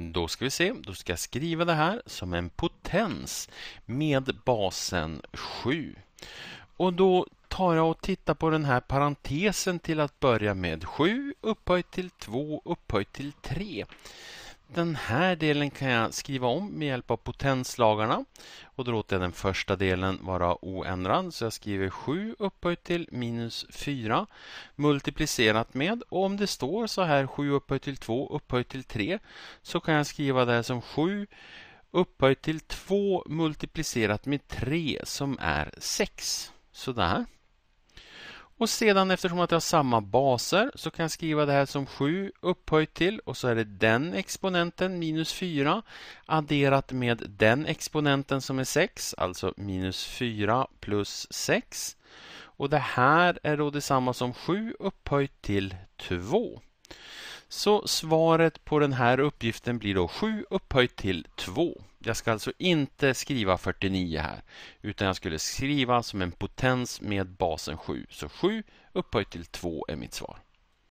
Då ska vi se, då ska jag skriva det här som en potens med basen 7. Och då tar jag och tittar på den här parentesen till att börja med 7 upphöjt till 2 upphöjt till 3. Den här delen kan jag skriva om med hjälp av potenslagarna. Och då låter jag den första delen vara oändrad. Så jag skriver 7 upphöjt till minus 4 multiplicerat med. Och om det står så här 7 upphöjt till 2 upphöjt till 3 så kan jag skriva det här som 7 upphöjt till 2 multiplicerat med 3 som är 6. Sådär. Och sedan eftersom att jag har samma baser så kan jag skriva det här som 7 upphöjt till och så är det den exponenten minus 4 adderat med den exponenten som är 6, alltså minus 4 plus 6. Och det här är då detsamma som 7 upphöjt till 2. Så svaret på den här uppgiften blir då 7 upphöjt till 2. Jag ska alltså inte skriva 49 här, utan jag skulle skriva som en potens med basen 7. Så 7 upphöjt till 2 är mitt svar.